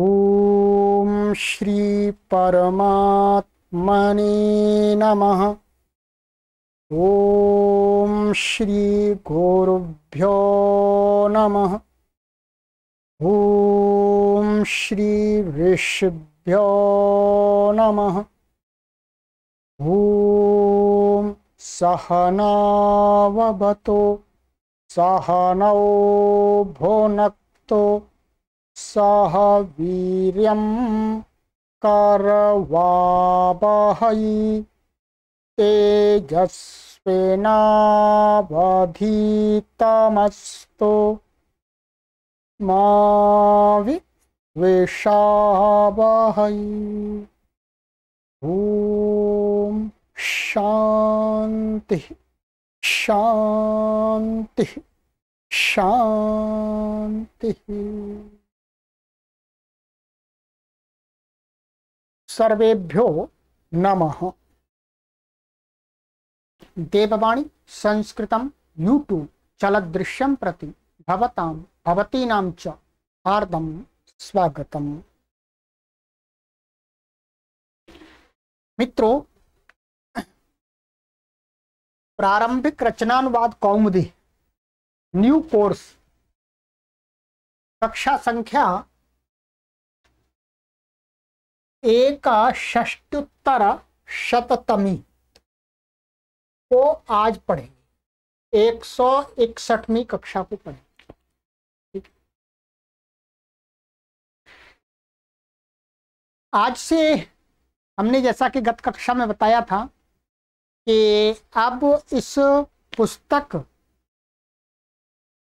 ॐ श्रीपरमात्मने नमः ॐ श्रीगुरुभ्यो नमः ॐ श्रीऋषिभ्यो नमः ॐ सहनावभतो सहनौ भुनक्तो सह वीर करवावहै तेजस्विनावधीतमस्तु मा विद्विषावहै ॐ शांति शांति, शांति सर्वेभ्यो नमः देववाणी संस्कृतम यूट्यूब चलदृश्यम प्रति भवताम भवतीनां च हार्दम स्वागतम मित्रों प्रारंभिक रचनानुवाद कौमुदी न्यू कोर्स कक्षा संख्या षष्टुत्तर शततमी को आज पढ़ेंगे एक सौ इकसठवीं कक्षा को पढ़ेंगे आज से हमने जैसा कि गत कक्षा में बताया था कि अब इस पुस्तक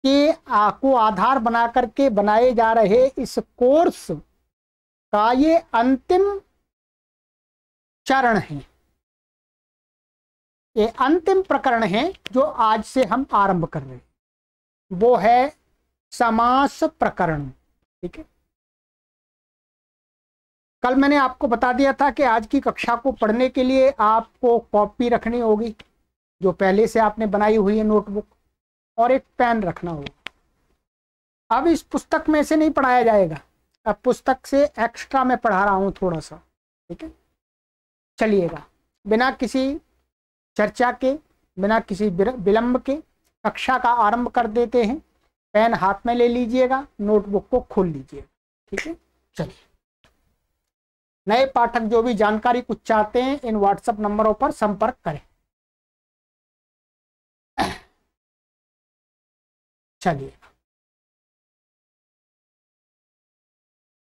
के को आधार बना करके बनाए जा रहे इस कोर्स का ये अंतिम चरण है ये अंतिम प्रकरण है जो आज से हम आरंभ कर रहे हैं वो है समास प्रकरण ठीक है कल मैंने आपको बता दिया था कि आज की कक्षा को पढ़ने के लिए आपको कॉपी रखनी होगी जो पहले से आपने बनाई हुई है नोटबुक और एक पेन रखना होगा अब इस पुस्तक में से नहीं पढ़ाया जाएगा पुस्तक से एक्स्ट्रा में पढ़ा रहा हूँ थोड़ा सा ठीक है चलिएगा बिना किसी चर्चा के बिना किसी विलम्ब के कक्षा का आरंभ कर देते हैं पेन हाथ में ले लीजिएगा नोटबुक को खोल लीजिएगा ठीक है चलिए नए पाठक जो भी जानकारी कुछ चाहते हैं इन व्हाट्सएप नंबरों पर संपर्क करें चलिए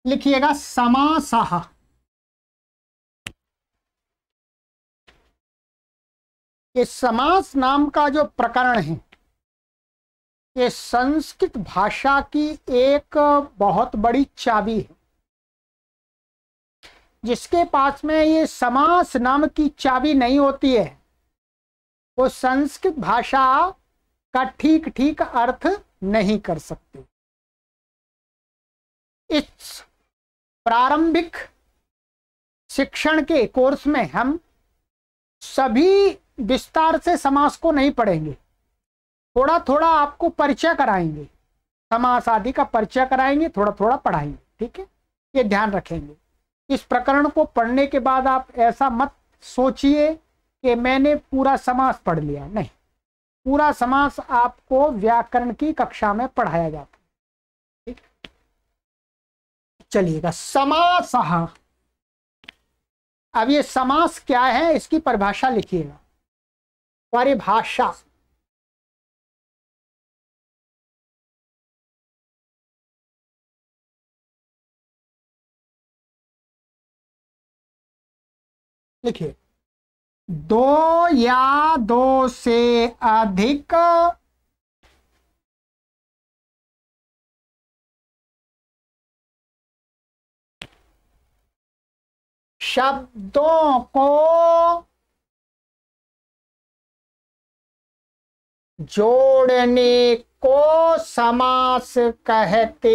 लिखिएगा समासाह ये समास नाम का जो प्रकरण है ये संस्कृत भाषा की एक बहुत बड़ी चाबी है जिसके पास में ये समास नाम की चाबी नहीं होती है वो संस्कृत भाषा का ठीक ठीक अर्थ नहीं कर सकते इस प्रारंभिक शिक्षण के कोर्स में हम सभी विस्तार से समास को नहीं पढ़ेंगे थोड़ा थोड़ा आपको परिचय कराएंगे समास आदि का परिचय कराएंगे थोड़ा थोड़ा पढ़ाएंगे ठीक है ये ध्यान रखेंगे इस प्रकरण को पढ़ने के बाद आप ऐसा मत सोचिए कि मैंने पूरा समास पढ़ लिया नहीं पूरा समास आपको व्याकरण की कक्षा में पढ़ाया जाता चलिएगा समास अब ये समास क्या है इसकी परिभाषा लिखिएगा परिभाषा लिखिए दो या दो से अधिक शब्दों को जोड़ने को समास कहते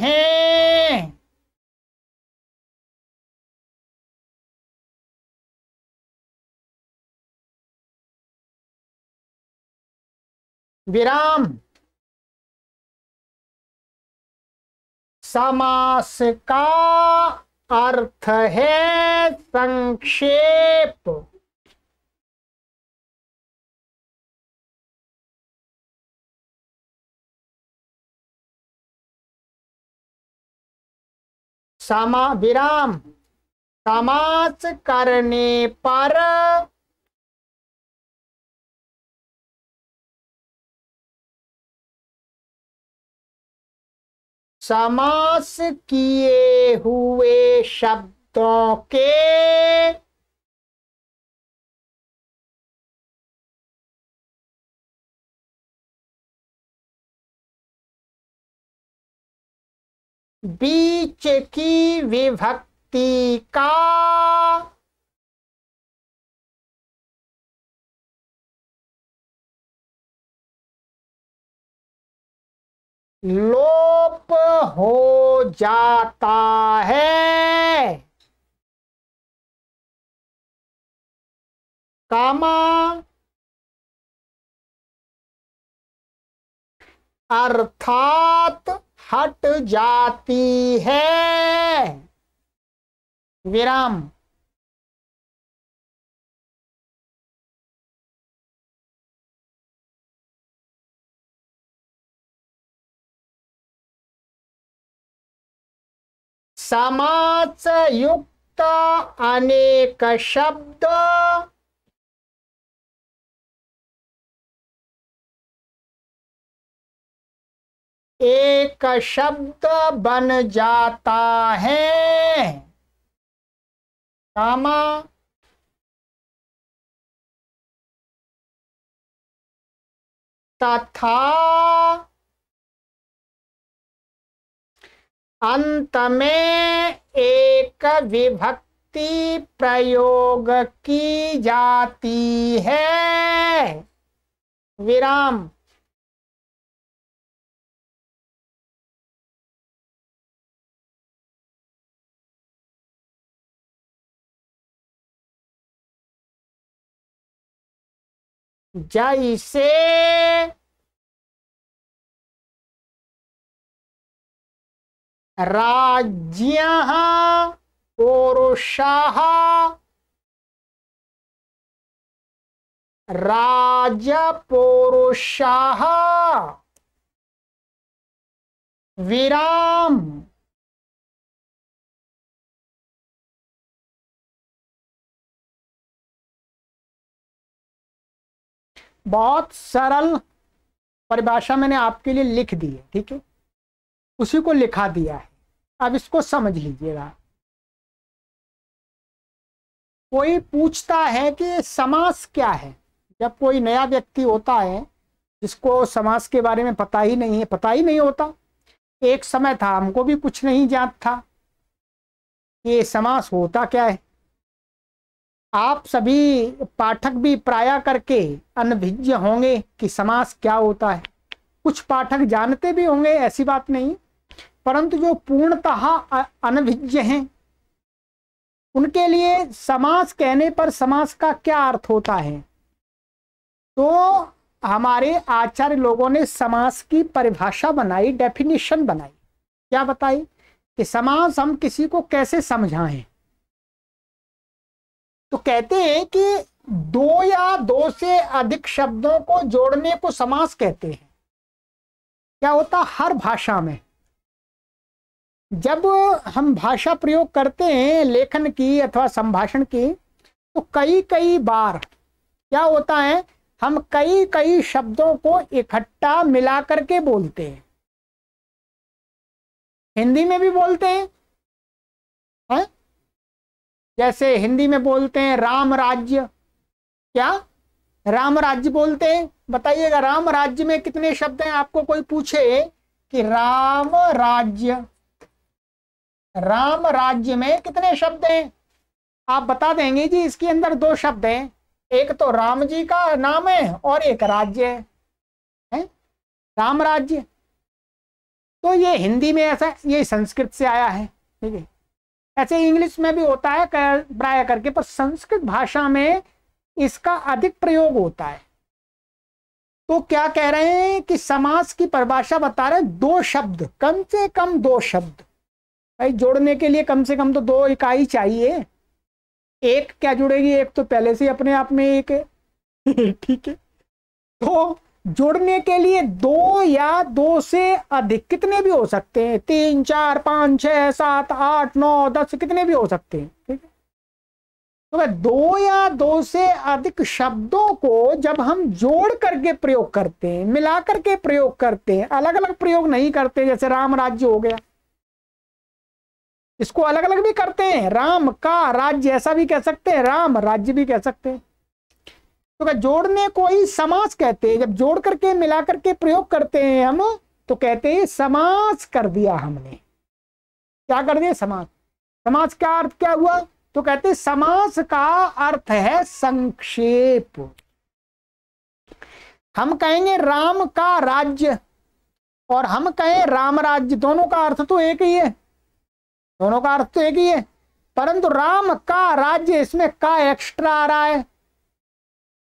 हैं विराम समास का अर्थ है संक्षेप समा विराम समास करने पर समास किए हुए शब्दों के बीच की विभक्ति का लोप हो जाता है कामा अर्थात हट जाती है विराम समाज युक्त अनेक शब्द एक शब्द बन जाता है कामा तथा अंत में एक विभक्ति प्रयोग की जाती है विराम जैसे राज्यः पुरुषः राजपुरुषः विराम बहुत सरल परिभाषा मैंने आपके लिए लिख दी है ठीक है उसी को लिखा दिया है अब इसको समझ लीजिएगा कोई पूछता है कि समास क्या है जब कोई नया व्यक्ति होता है जिसको समास के बारे में पता ही नहीं है पता ही नहीं होता एक समय था हमको भी कुछ नहीं ज्ञात था ये समास होता क्या है आप सभी पाठक भी प्राय करके अनभिज्ञ होंगे कि समास क्या होता है कुछ पाठक जानते भी होंगे ऐसी बात नहीं परंतु जो पूर्णतः अनभिज्ञ हैं उनके लिए समास कहने पर समास का क्या अर्थ होता है तो हमारे आचार्य लोगों ने समास की परिभाषा बनाई डेफिनेशन बनाई क्या बताई कि समास हम किसी को कैसे समझाएं तो कहते हैं कि दो या दो से अधिक शब्दों को जोड़ने को समास कहते हैं क्या होता हर भाषा में जब हम भाषा प्रयोग करते हैं लेखन की अथवा संभाषण की तो कई कई बार क्या होता है हम कई कई शब्दों को इकट्ठा मिला करके बोलते हैं हिंदी में भी बोलते हैं है? जैसे हिंदी में बोलते हैं राम राज्य क्या राम राज्य बोलते हैं बताइएगा राम राज्य में कितने शब्द हैं आपको कोई पूछे कि राम राज्य राम राज्य में कितने शब्द हैं आप बता देंगे जी इसके अंदर दो शब्द हैं एक तो राम जी का नाम है और एक राज्य है, है? राम राज्य तो ये हिंदी में ऐसा ये संस्कृत से आया है ठीक है ऐसे इंग्लिश में भी होता है कर, प्राय करके पर संस्कृत भाषा में इसका अधिक प्रयोग होता है तो क्या कह रहे हैं कि समास की परिभाषा बता रहे हैं दो शब्द कम से कम दो शब्द भाई जोड़ने के लिए कम से कम तो दो इकाई चाहिए एक क्या जुड़ेगी एक तो पहले से अपने आप में एक है ठीक है तो जुड़ने के लिए दो या दो से अधिक कितने भी हो सकते हैं तीन चार पांच छह सात आठ नौ दस कितने भी हो सकते हैं ठीक है तो भाई दो या दो से अधिक शब्दों को जब हम जोड़ करके प्रयोग करते हैं मिला करके प्रयोग करते हैं अलग अलग प्रयोग नहीं करते जैसे राम राज्य हो गया इसको अलग अलग भी करते हैं राम का राज्य ऐसा भी कह सकते हैं राम राज्य भी कह सकते हैं तो जोड़ने को ही समास कहते हैं जब जोड़ करके मिला करके प्रयोग करते हैं हम तो कहते हैं समास कर दिया हमने क्या कर दिया समास समास का अर्थ क्या हुआ तो कहते हैं समास का अर्थ है संक्षेप हम कहेंगे राम का राज्य और हम कहें राम राज्य दोनों का अर्थ तो एक ही है दोनों का अर्थ तो एक ही है परंतु राम का राज्य इसमें का एक्स्ट्रा आ रहा है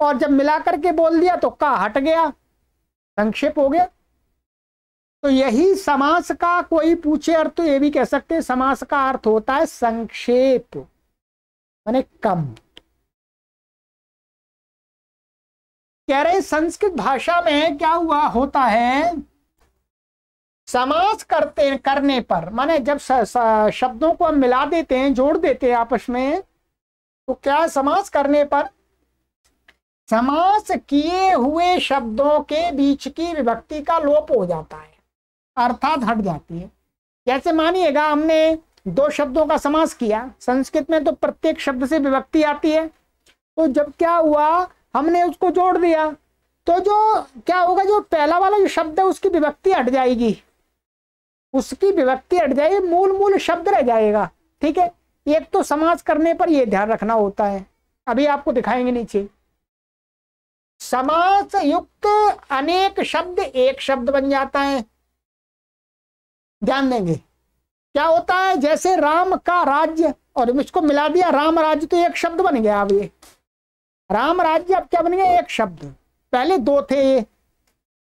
और जब मिलाकर के बोल दिया तो का हट गया संक्षेप हो गया तो यही समास का कोई पूछे अर्थ तो ये भी कह सकते हैं समास का अर्थ होता है संक्षेप माने कम कह रहे संस्कृत भाषा में क्या हुआ होता है समास करते करने पर माने जब स, स, शब्दों को हम मिला देते हैं जोड़ देते हैं आपस में तो क्या समास करने पर समास किए हुए शब्दों के बीच की विभक्ति का लोप हो जाता है अर्थात हट जाती है जैसे मानिएगा हमने दो शब्दों का समास किया संस्कृत में तो प्रत्येक शब्द से विभक्ति आती है तो जब क्या हुआ हमने उसको जोड़ दिया तो जो क्या होगा जो पहला वाला जो शब्द है उसकी विभक्ति हट जाएगी उसकी विभक्ति हट जाएगी मूल मूल शब्द रह जाएगा ठीक है एक तो समाज करने पर यह ध्यान रखना होता है अभी आपको दिखाएंगे नीचे समास युक्त अनेक शब्द एक शब्द बन जाता है ध्यान देंगे क्या होता है जैसे राम का राज्य और इसको मिला दिया राम राज्य तो एक शब्द बन गया अब ये राम राज्य अब क्या बन गया एक शब्द पहले दो थे ये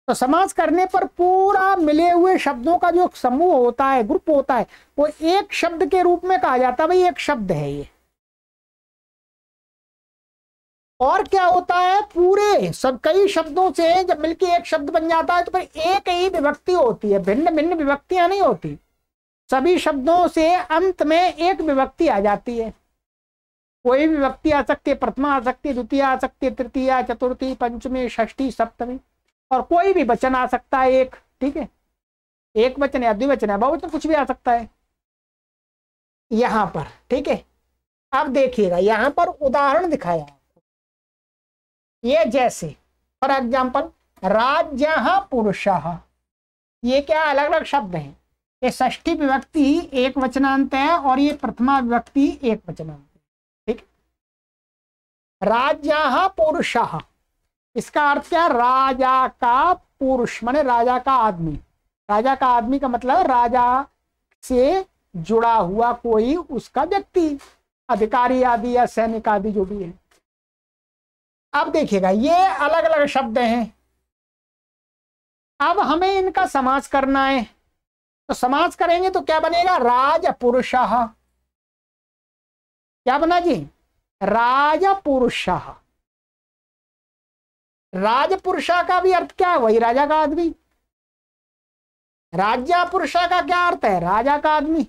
तो समास करने पर पूरा मिले हुए शब्दों का जो समूह होता है ग्रुप होता है वो एक शब्द के रूप में कहा जाता है भाई एक शब्द है ये और क्या होता है पूरे सब कई शब्दों से जब मिलकर एक शब्द बन जाता है तो फिर एक ही विभक्ति होती है भिन्न भिन्न विभक्तियां नहीं होती सभी शब्दों से अंत में एक विभक्ति आ जाती है कोई भी विभक्ति आ सकती है प्रथमा आ सकती है द्वितीय आ सकती है तृतीय चतुर्थी पंचमी षष्ठी सप्तमी और कोई भी वचन आ सकता है एक ठीक है एक वचन या द्विवचन है बहुवचन कुछ भी आ सकता है यहां पर ठीक है अब देखिएगा यहां पर उदाहरण दिखाया ये जैसे फॉर एग्जाम्पल राज्य पुरुष ये क्या अलग अलग शब्द है ये ष्ठी विभक्ति एक वचनांत है और ये प्रथमा विभक्ति एक वचनांत ठीक राज्य पुरुष इसका अर्थ क्या राजा का पुरुष माने राजा का आदमी राजा का आदमी का मतलब राजा से जुड़ा हुआ कोई उसका व्यक्ति अधिकारी आदि या सैनिक आदि जो भी है अब देखिएगा ये अलग अलग शब्द हैं अब हमें इनका समाज करना है तो समाज करेंगे तो क्या बनेगा राज पुरुष क्या बना जी राज पुरुष राजपुरुषा का भी अर्थ क्या है वही राजा का आदमी राजा पुरुषा का क्या अर्थ है राजा का आदमी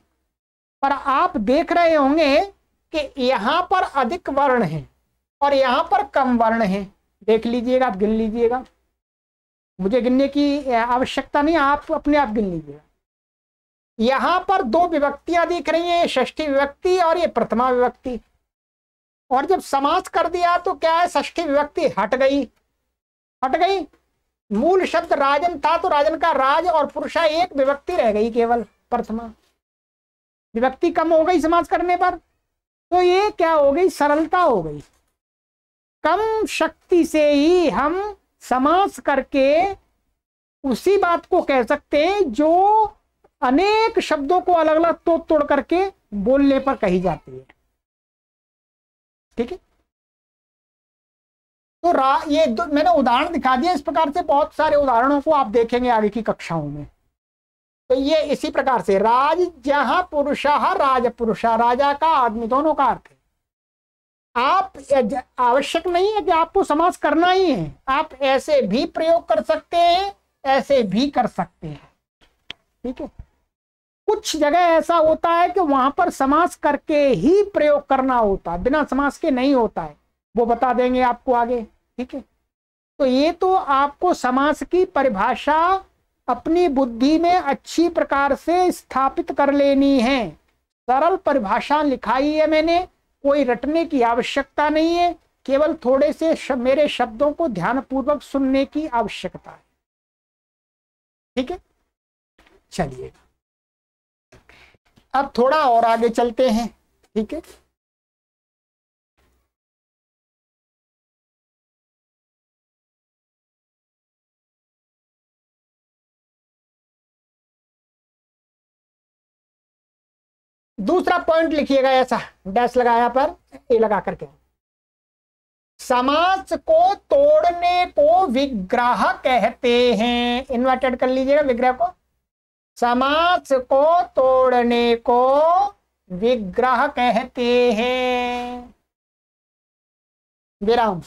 पर आप देख रहे होंगे कि यहां पर अधिक वर्ण है और यहां पर कम वर्ण है देख लीजिएगा आप गिन लीजिएगा मुझे गिनने की आवश्यकता नहीं आप अपने आप गिन लीजिएगा यहां पर दो विभक्तियां दिख रही हैं ष्ठी विभक्ति और ये प्रथमा विभक्ति और जब समास कर दिया तो क्या है ष्ठी विभक्ति हट गई हट गई मूल शब्द राजन था तो राजन का राज और पुरुषा एक विभक्ति रह गई केवल प्रथमा विभक्ति कम हो गई समाज करने पर तो ये क्या हो गई सरलता हो गई कम शक्ति से ही हम समास करके उसी बात को कह सकते हैं जो अनेक शब्दों को अलग अलग तोड़ तोड़ करके बोलने पर कही जाती है ठीक है तो रा ये मैंने उदाहरण दिखा दिया इस प्रकार से बहुत सारे उदाहरणों को आप देखेंगे आगे की कक्षाओं में तो ये इसी प्रकार से राज जहां पुरुषा हाँ राज पुरुषा राजा का आदमी दोनों का अर्थ है आप आवश्यक नहीं है कि आपको समाज करना ही है आप ऐसे भी प्रयोग कर सकते हैं ऐसे भी कर सकते हैं ठीक है कुछ जगह ऐसा होता है कि वहां पर समास करके ही प्रयोग करना होता है बिना समास के नहीं होता है वो बता देंगे आपको आगे ठीक है तो ये तो आपको समास की परिभाषा अपनी बुद्धि में अच्छी प्रकार से स्थापित कर लेनी है सरल परिभाषा लिखाई है मैंने कोई रटने की आवश्यकता नहीं है केवल थोड़े से मेरे शब्दों को ध्यानपूर्वक सुनने की आवश्यकता है ठीक है चलिए अब थोड़ा और आगे चलते हैं ठीक है दूसरा पॉइंट लिखिएगा ऐसा डैश लगाया पर ए लगा करके समास को तोड़ने को विग्रह कहते हैं इन्वर्टेड कर लीजिएगा विग्रह को समास को तोड़ने को विग्रह कहते हैं विराम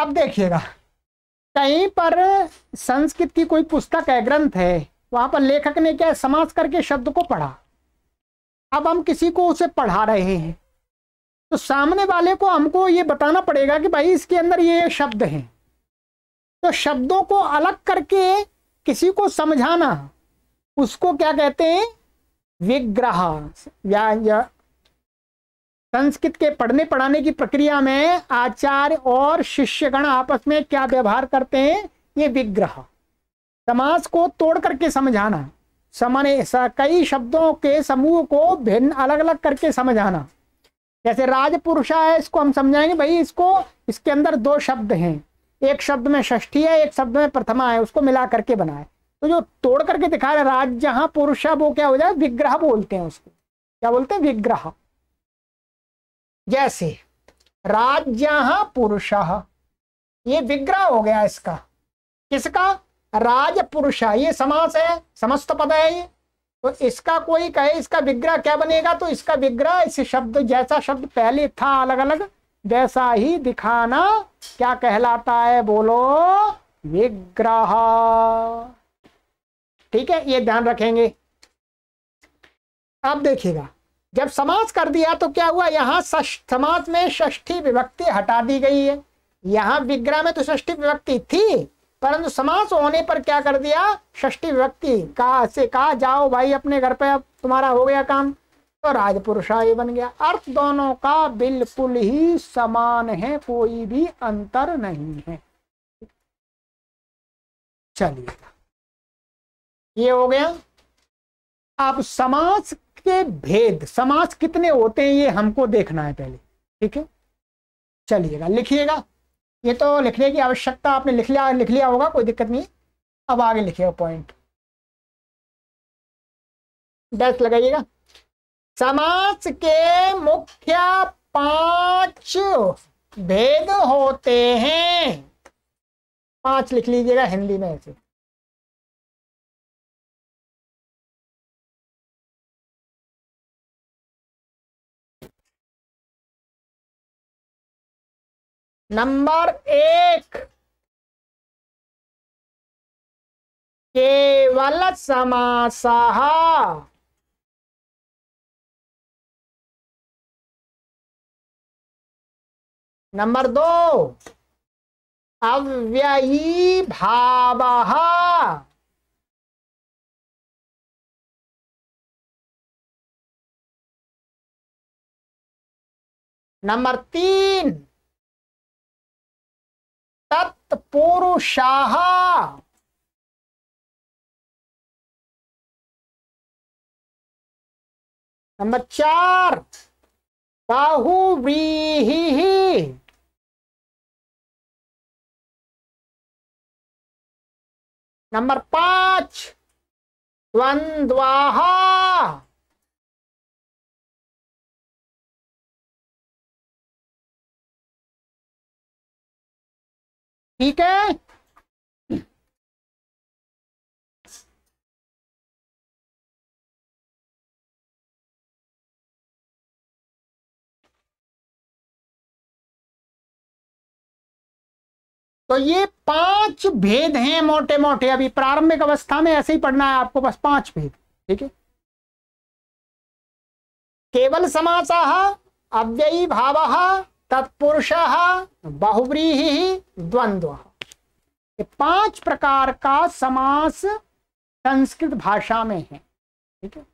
अब देखिएगा कहीं पर संस्कृत की कोई पुस्तक है ग्रंथ है वहां पर लेखक ने क्या समास करके शब्द को पढ़ा अब हम किसी को उसे पढ़ा रहे हैं तो सामने वाले को हमको ये बताना पड़ेगा कि भाई इसके अंदर ये शब्द हैं तो शब्दों को अलग करके किसी को समझाना उसको क्या कहते हैं विग्रह या, या संस्कृत के पढ़ने पढ़ाने की प्रक्रिया में आचार्य और शिष्यगण आपस में क्या व्यवहार करते हैं ये विग्रह समास को तोड़ करके समझाना ऐसा कई शब्दों के समूह को भिन्न अलग अलग करके समझाना जैसे राजपुरुषा है इसको हम समझाएंगे भाई इसको इसके अंदर दो शब्द हैं एक शब्द में षष्ठी है एक शब्द में प्रथमा है उसको मिला करके बनाए तो जो तोड़ करके दिखा रहे राज जहाँ पुरुषा वो क्या हो जाए विग्रह बोलते हैं उसको क्या बोलते हैं विग्रह जैसे राज्य पुरुष ये विग्रह हो गया इसका किसका राज पुरुष ये समास है समस्त पद है ये तो इसका कोई कहे इसका विग्रह क्या बनेगा तो इसका विग्रह इस शब्द जैसा शब्द पहले था अलग अलग वैसा ही दिखाना क्या कहलाता है बोलो विग्रह ठीक है ये ध्यान रखेंगे अब देखिएगा जब समाज कर दिया तो क्या हुआ यहाँ समाज में षष्ठी विभक्ति हटा दी गई है यहां विग्रह में तो षष्ठी विभक्ति थी परंतु समास होने पर क्या कर दिया षष्ठी विभक्ति कहा से कहा जाओ भाई अपने घर पे अब तुम्हारा हो गया काम तो राजपुरुषा ये बन गया अर्थ दोनों का बिल्कुल ही समान है कोई भी अंतर नहीं है चलिए ये हो गया अब समास के भेद समास कितने होते हैं ये हमको देखना है पहले ठीक है चलिएगा लिखिएगा ये तो लिखने की आवश्यकता आपने लिख लिया लिख लिया होगा कोई दिक्कत नहीं अब आगे लिखिएगा पॉइंट डेस्ट लगाइएगा समास के मुख्य पांच भेद होते हैं पांच लिख लीजिएगा हिंदी में ऐसे नंबर एक केवल समासाह नंबर दो अव्ययी भाव नंबर तीन तत्पुरुषाः नंबर चार बाहुव्रीहि नंबर पांच द्वंद्वाहा ठीक है तो ये पांच भेद हैं मोटे मोटे अभी प्रारंभिक अवस्था में ऐसे ही पढ़ना है आपको बस पांच भेद ठीक है केवल समाचार अव्ययी भाव तत्पुरुष बहुव्रीहि द्वंद्व पांच प्रकार का समास संस्कृत भाषा में है ठीक है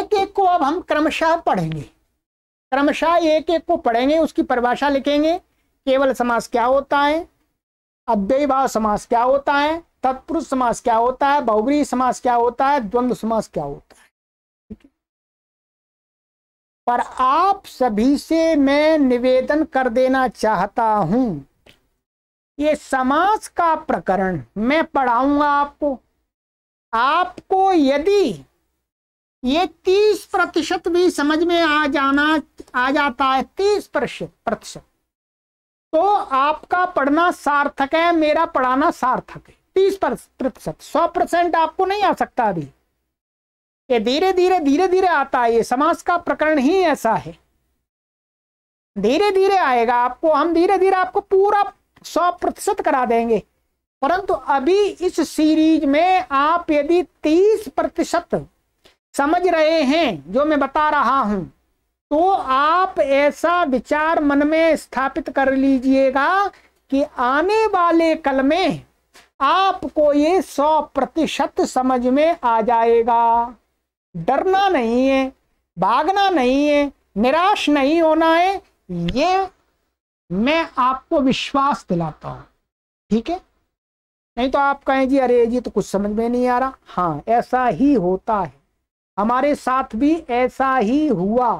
एक एक को अब हम क्रमशः पढ़ेंगे क्रमशः एक एक को पढ़ेंगे उसकी परिभाषा लिखेंगे केवल समास क्या होता है भाव समास क्या होता है तत्पुरुष समास क्या होता है बहुग्री समास क्या होता है द्वंद्व समास क्या होता है पर आप सभी से मैं निवेदन कर देना चाहता हूं ये समाज का प्रकरण मैं पढ़ाऊंगा आपको आपको यदि ये तीस प्रतिशत भी समझ में आ जाना आ जाता है तीस प्रतिशत तो आपका पढ़ना सार्थक है मेरा पढ़ाना सार्थक है तीस प्रतिशत सौ परसेंट आपको नहीं आ सकता अभी ये धीरे धीरे धीरे धीरे आता है ये समाज का प्रकरण ही ऐसा है धीरे धीरे आएगा आपको हम धीरे धीरे आपको पूरा सौ प्रतिशत करा देंगे परंतु अभी इस सीरीज में आप यदि तीस प्रतिशत समझ रहे हैं जो मैं बता रहा हूं तो आप ऐसा विचार मन में स्थापित कर लीजिएगा कि आने वाले कल में आपको ये सौ प्रतिशत समझ में आ जाएगा डरना नहीं है भागना नहीं है निराश नहीं होना है ये मैं आपको विश्वास दिलाता हूं ठीक है नहीं तो आप कहें जी अरे जी तो कुछ समझ में नहीं आ रहा हाँ ऐसा ही होता है हमारे साथ भी ऐसा ही हुआ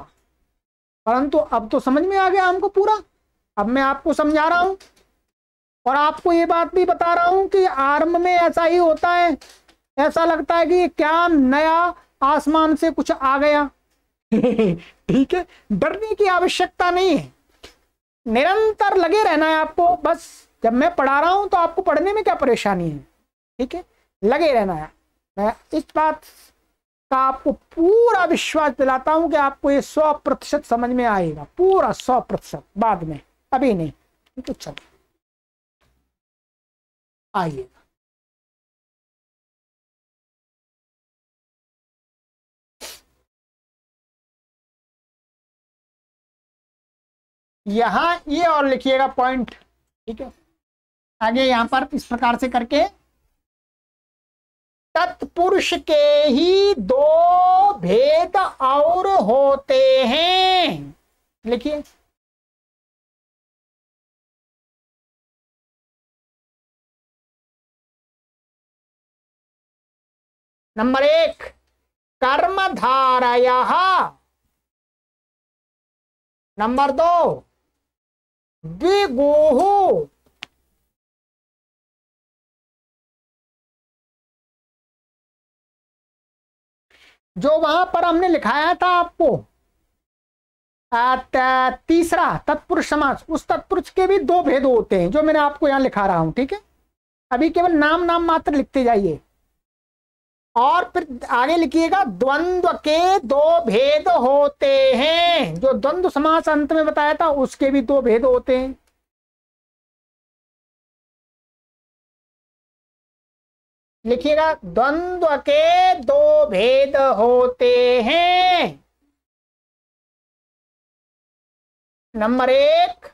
परंतु अब तो समझ में आ गया हमको पूरा अब मैं आपको समझा रहा हूं और आपको ये बात भी बता रहा हूं कि आर्म में ऐसा ही होता है ऐसा लगता है कि क्या नया आसमान से कुछ आ गया ठीक है डरने की आवश्यकता नहीं है निरंतर लगे रहना है आपको बस जब मैं पढ़ा रहा हूं तो आपको पढ़ने में क्या परेशानी है ठीक है लगे रहना है मैं इस बात का आपको पूरा विश्वास दिलाता हूं कि आपको ये सौ प्रतिशत समझ में आएगा पूरा सौ प्रतिशत बाद में अभी नहीं ठीक है चलो आइए यहां ये और लिखिएगा पॉइंट ठीक है आगे यहां पर इस प्रकार से करके तत्पुरुष के ही दो भेद और होते हैं लिखिए नंबर एक कर्मधाराया नंबर दो बेगोहो जो वहां पर हमने लिखाया था आपको तीसरा तत्पुरुष समाज उस तत्पुरुष के भी दो भेद होते हैं जो मैंने आपको यहां लिखा रहा हूं ठीक है अभी केवल नाम नाम मात्र लिखते जाइए और फिर आगे लिखिएगा द्वंद्व के दो भेद होते हैं जो द्वंद्व समास अंत में बताया था उसके भी दो भेद होते हैं लिखिएगा द्वंद्व के दो भेद होते हैं नंबर एक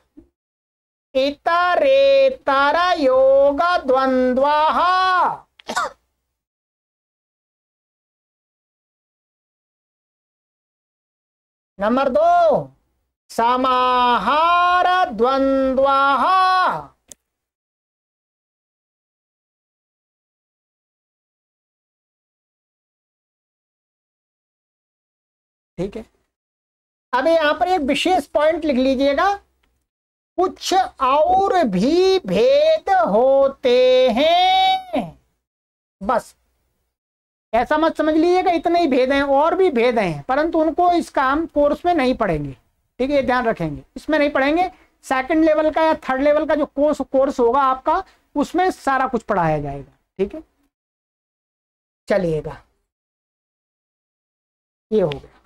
इतरेतर योग द्वंद्वा नंबर दो समाहार द्वंद्व ठीक है अब यहां पर एक विशेष पॉइंट लिख लीजिएगा कुछ और भी भेद होते हैं बस ऐसा मत समझ लीजिएगा इतने ही भेद हैं और भी भेद हैं परंतु उनको इसका हम कोर्स में नहीं पढ़ेंगे ठीक है ये ध्यान रखेंगे इसमें नहीं पढ़ेंगे सेकंड लेवल का या थर्ड लेवल का जो कोर्स कोर्स होगा आपका उसमें सारा कुछ पढ़ाया जाएगा ठीक है चलिएगा ये हो गया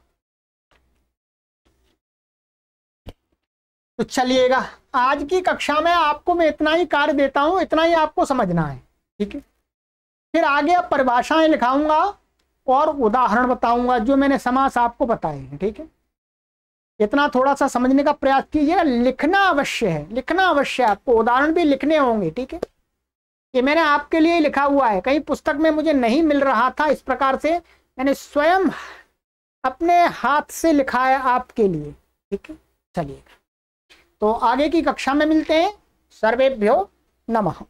तो चलिएगा आज की कक्षा में आपको मैं इतना ही कार्य देता हूं इतना ही आपको समझना है ठीक है फिर आगे अब परिभाषाएं लिखाऊंगा और उदाहरण बताऊंगा जो मैंने समास आपको बताए हैं ठीक है इतना थोड़ा सा समझने का प्रयास कीजिएगा लिखना अवश्य है लिखना अवश्य है आपको उदाहरण भी लिखने होंगे ठीक है ये मैंने आपके लिए लिखा हुआ है कहीं पुस्तक में मुझे नहीं मिल रहा था इस प्रकार से मैंने स्वयं अपने हाथ से लिखा है आपके लिए ठीक है चलिए तो आगे की कक्षा में मिलते हैं सर्वेभ्यो नमः